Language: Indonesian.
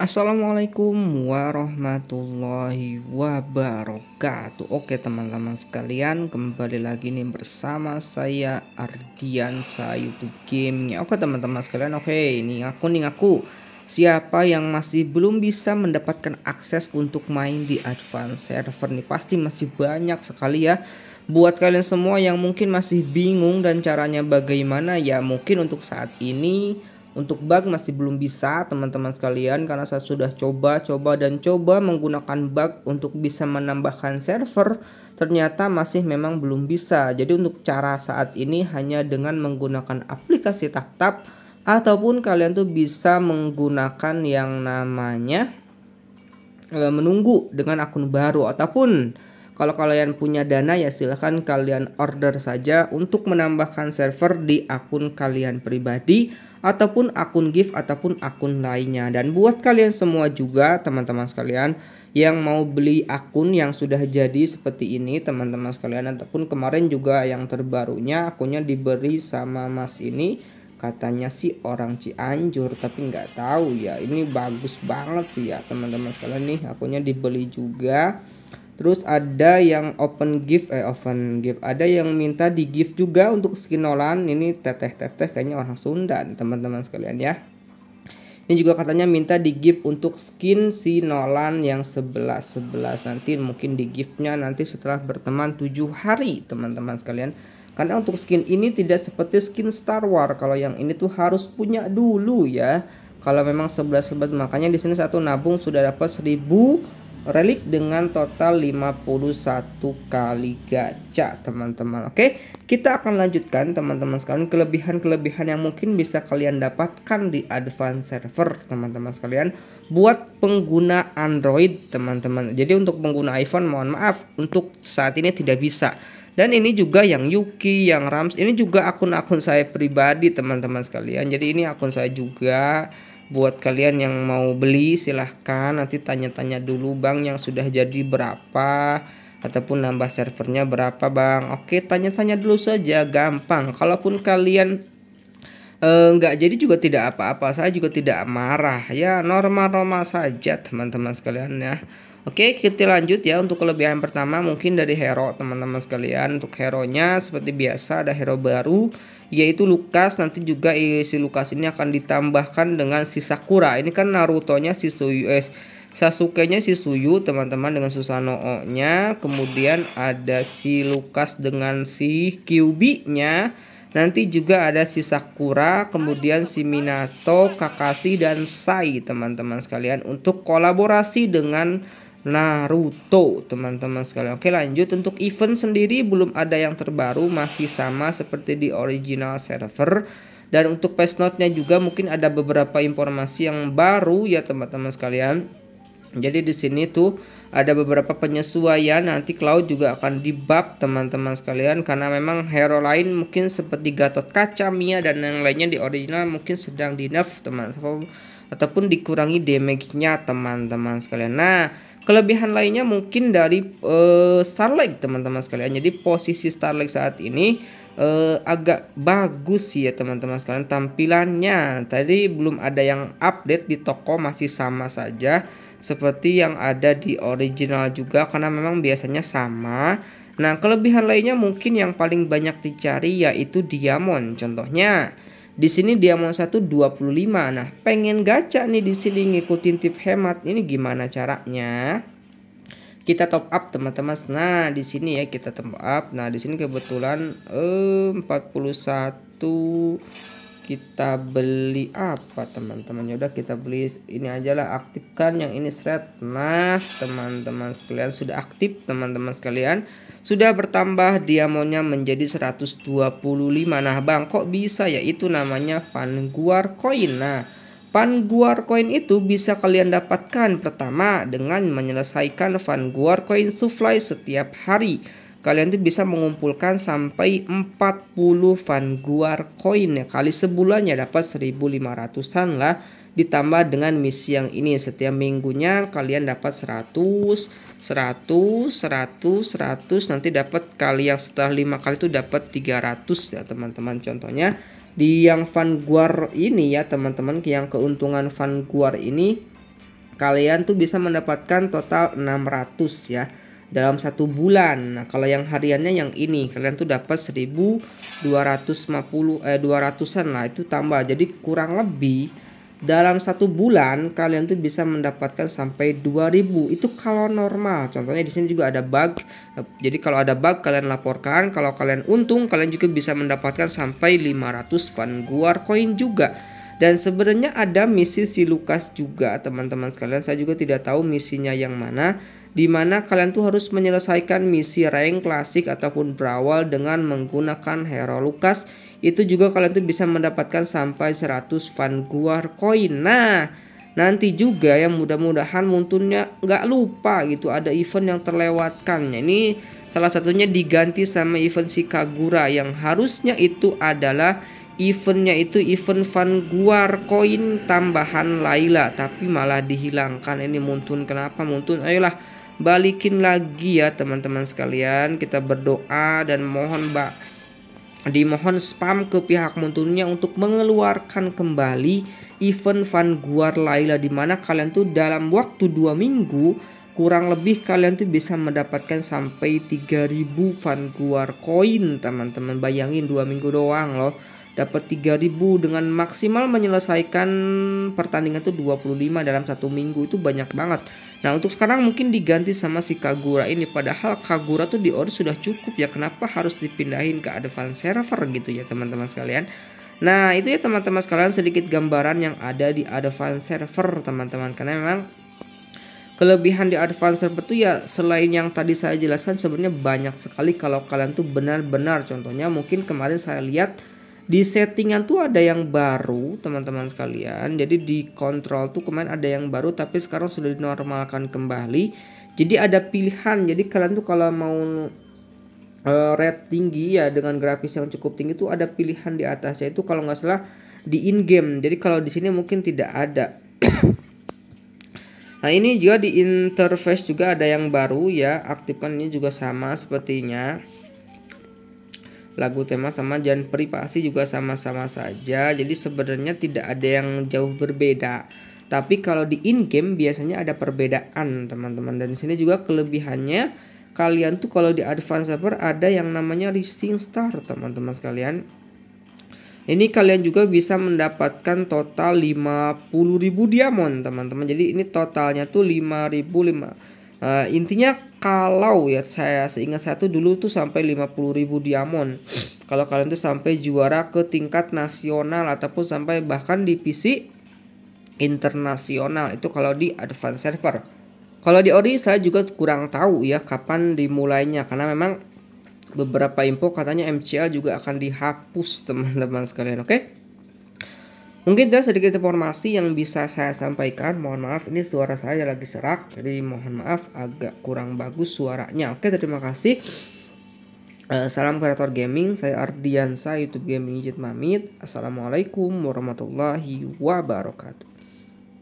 Assalamualaikum warahmatullahi wabarakatuh Oke teman-teman sekalian kembali lagi nih bersama saya Ardiansa YouTube Gaming Oke teman-teman sekalian oke ini aku nih aku Siapa yang masih belum bisa mendapatkan akses untuk main di advance server nih Pasti masih banyak sekali ya Buat kalian semua yang mungkin masih bingung dan caranya bagaimana ya mungkin untuk saat ini untuk bug masih belum bisa teman-teman sekalian karena saya sudah coba, coba dan coba menggunakan bug untuk bisa menambahkan server ternyata masih memang belum bisa. Jadi untuk cara saat ini hanya dengan menggunakan aplikasi TapTap ataupun kalian tuh bisa menggunakan yang namanya e, menunggu dengan akun baru ataupun kalau kalian punya dana ya silahkan kalian order saja untuk menambahkan server di akun kalian pribadi ataupun akun gift ataupun akun lainnya. Dan buat kalian semua juga teman-teman sekalian yang mau beli akun yang sudah jadi seperti ini teman-teman sekalian ataupun kemarin juga yang terbarunya akunnya diberi sama mas ini katanya sih orang Cianjur tapi nggak tahu ya ini bagus banget sih ya teman-teman sekalian nih akunnya dibeli juga Terus ada yang open gift eh open gift. Ada yang minta di gift juga untuk skin Nolan. Ini teteh-teteh kayaknya orang Sunda teman-teman sekalian ya. Ini juga katanya minta di gift untuk skin si Nolan yang 11 11 nanti mungkin di giftnya nanti setelah berteman 7 hari teman-teman sekalian. Karena untuk skin ini tidak seperti skin Star Wars. Kalau yang ini tuh harus punya dulu ya. Kalau memang 11 11 makanya di sini satu nabung sudah dapat 1000 relik dengan total 51 kali gacha teman-teman Oke kita akan lanjutkan teman-teman sekalian kelebihan-kelebihan yang mungkin bisa kalian dapatkan di advance server teman-teman sekalian buat pengguna Android teman-teman jadi untuk pengguna iPhone mohon maaf untuk saat ini tidak bisa dan ini juga yang Yuki, yang Rams, ini juga akun-akun saya pribadi teman-teman sekalian. Jadi ini akun saya juga buat kalian yang mau beli silahkan nanti tanya-tanya dulu bang yang sudah jadi berapa ataupun nambah servernya berapa bang oke tanya-tanya dulu saja gampang kalaupun kalian eh, nggak e, jadi juga tidak apa-apa saya juga tidak marah ya normal-normal saja teman-teman sekalian ya Oke kita lanjut ya untuk kelebihan pertama mungkin dari hero teman-teman sekalian untuk hero nya seperti biasa ada hero baru yaitu Lukas nanti juga si Lukas ini akan ditambahkan dengan si Sakura ini kan Naruto-nya si Suyu eh, Sasuke-nya si Suyu teman-teman dengan Susanoo-nya kemudian ada si Lukas dengan si Kyubi-nya nanti juga ada si Sakura kemudian si Minato Kakashi dan Sai teman-teman sekalian untuk kolaborasi dengan Naruto teman-teman sekalian Oke lanjut untuk event sendiri belum ada yang terbaru masih sama seperti di original server dan untuk patch note-nya juga mungkin ada beberapa informasi yang baru ya teman-teman sekalian jadi di sini tuh ada beberapa penyesuaian nanti Cloud juga akan dibab teman-teman sekalian karena memang hero lain mungkin seperti Gatot Kaca Mia dan yang lainnya di original mungkin sedang di nerf teman-teman ataupun dikurangi damage-nya teman-teman sekalian. Nah, Kelebihan lainnya mungkin dari uh, eh, Starlight teman-teman sekalian. Jadi posisi Starlight saat ini uh, agak bagus sih ya teman-teman sekalian tampilannya. Tadi belum ada yang update di toko masih sama saja seperti yang ada di original juga karena memang biasanya sama. Nah, kelebihan lainnya mungkin yang paling banyak dicari yaitu diamond contohnya. Di sini dia mau satu 25. Nah, pengen gacha nih di sini ngikutin tip hemat. Ini gimana caranya? Kita top up teman-teman. Nah, di sini ya kita top up. Nah, di sini kebetulan eh, 41 kita beli apa teman-teman ya udah kita beli ini aja lah aktifkan yang ini thread nah teman-teman sekalian sudah aktif teman-teman sekalian sudah bertambah diamonnya menjadi 125. Nah, Bang, kok bisa ya? Itu namanya Vanguard Coin. Nah, Vanguard Coin itu bisa kalian dapatkan pertama dengan menyelesaikan Vanguard Coin supply setiap hari. Kalian tuh bisa mengumpulkan sampai 40 Vanguard Coin ya kali sebulannya ya dapat 1500-an lah ditambah dengan misi yang ini setiap minggunya kalian dapat 100 100 100 100 nanti dapat kali yang setelah 5 kali itu dapat 300 ya teman-teman contohnya di yang Vanguard ini ya teman-teman yang keuntungan Vanguard ini kalian tuh bisa mendapatkan total 600 ya dalam satu bulan. Nah, kalau yang hariannya yang ini kalian tuh dapat 1250 eh 200-an lah itu tambah. Jadi kurang lebih dalam satu bulan kalian tuh bisa mendapatkan sampai 2000 itu kalau normal contohnya di sini juga ada bug jadi kalau ada bug kalian laporkan kalau kalian untung kalian juga bisa mendapatkan sampai 500 Vanguard coin juga dan sebenarnya ada misi si Lukas juga teman-teman sekalian saya juga tidak tahu misinya yang mana dimana kalian tuh harus menyelesaikan misi rank klasik ataupun berawal dengan menggunakan hero Lukas itu juga kalian tuh bisa mendapatkan sampai 100 Vanguard koin Nah, nanti juga yang mudah-mudahan muntunnya nggak lupa gitu ada event yang terlewatkan. Nah, ini salah satunya diganti sama event si Kagura yang harusnya itu adalah eventnya itu event Vanguard koin tambahan Laila tapi malah dihilangkan ini Muntun kenapa Muntun ayolah balikin lagi ya teman-teman sekalian kita berdoa dan mohon Mbak dimohon spam ke pihak munturnya untuk mengeluarkan kembali event Van Guar Laila di mana kalian tuh dalam waktu dua minggu kurang lebih kalian tuh bisa mendapatkan sampai 3000 Van Guar koin teman-teman bayangin dua minggu doang loh dapat 3000 dengan maksimal menyelesaikan pertandingan tuh 25 dalam satu minggu itu banyak banget Nah untuk sekarang mungkin diganti sama si Kagura ini Padahal Kagura tuh di order sudah cukup ya Kenapa harus dipindahin ke advance server gitu ya teman-teman sekalian Nah itu ya teman-teman sekalian sedikit gambaran yang ada di advance server teman-teman Karena memang kelebihan di advance server itu ya selain yang tadi saya jelaskan sebenarnya banyak sekali Kalau kalian tuh benar-benar contohnya mungkin kemarin saya lihat di settingan tuh ada yang baru teman-teman sekalian. Jadi di kontrol tuh kemarin ada yang baru tapi sekarang sudah dinormalkan kembali. Jadi ada pilihan. Jadi kalian tuh kalau mau uh, eh, red tinggi ya dengan grafis yang cukup tinggi tuh ada pilihan di atasnya itu kalau nggak salah di in game. Jadi kalau di sini mungkin tidak ada. Nah ini juga di interface juga ada yang baru ya aktifkan ini juga sama sepertinya lagu tema sama dan privasi juga sama-sama saja jadi sebenarnya tidak ada yang jauh berbeda tapi kalau di in game biasanya ada perbedaan teman-teman dan di sini juga kelebihannya kalian tuh kalau di advance server ada yang namanya rising star teman-teman sekalian ini kalian juga bisa mendapatkan total 50.000 diamond teman-teman jadi ini totalnya tuh 5.500 uh, intinya kalau ya saya seingat saya tuh dulu tuh sampai ribu diamond kalau kalian tuh sampai juara ke tingkat nasional ataupun sampai bahkan di divisi internasional itu kalau di advance server kalau di ori saya juga kurang tahu ya kapan dimulainya karena memang beberapa info katanya MCL juga akan dihapus teman-teman sekalian oke okay? Mungkin ada sedikit informasi yang bisa saya sampaikan. Mohon maaf, ini suara saya lagi serak, jadi mohon maaf agak kurang bagus suaranya. Oke, terima kasih. Uh, salam kreator gaming, saya Ardiansa, YouTube Gaming Jid Mamit. Assalamualaikum warahmatullahi wabarakatuh.